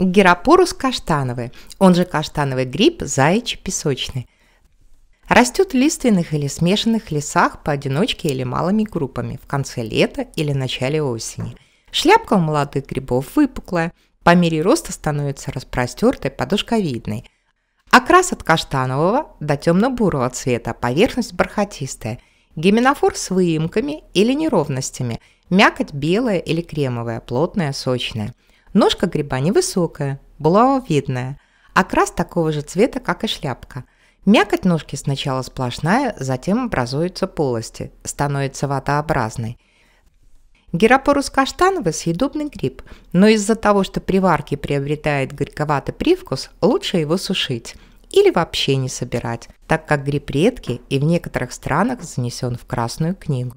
Геропорус каштановый, он же каштановый гриб, заячий песочный. Растет в лиственных или смешанных лесах поодиночке или малыми группами в конце лета или начале осени. Шляпка у молодых грибов выпуклая, по мере роста становится распростертой, подушковидной. Окрас от каштанового до темно-бурого цвета, поверхность бархатистая. Гименофор с выемками или неровностями, мякоть белая или кремовая, плотная, сочная – Ножка гриба невысокая, булавовидная, окрас а такого же цвета, как и шляпка. Мякоть ножки сначала сплошная, затем образуются полости, становится ватообразной. Герапорус каштановый – съедобный гриб, но из-за того, что при варке приобретает горьковатый привкус, лучше его сушить или вообще не собирать, так как гриб редкий и в некоторых странах занесен в Красную книгу.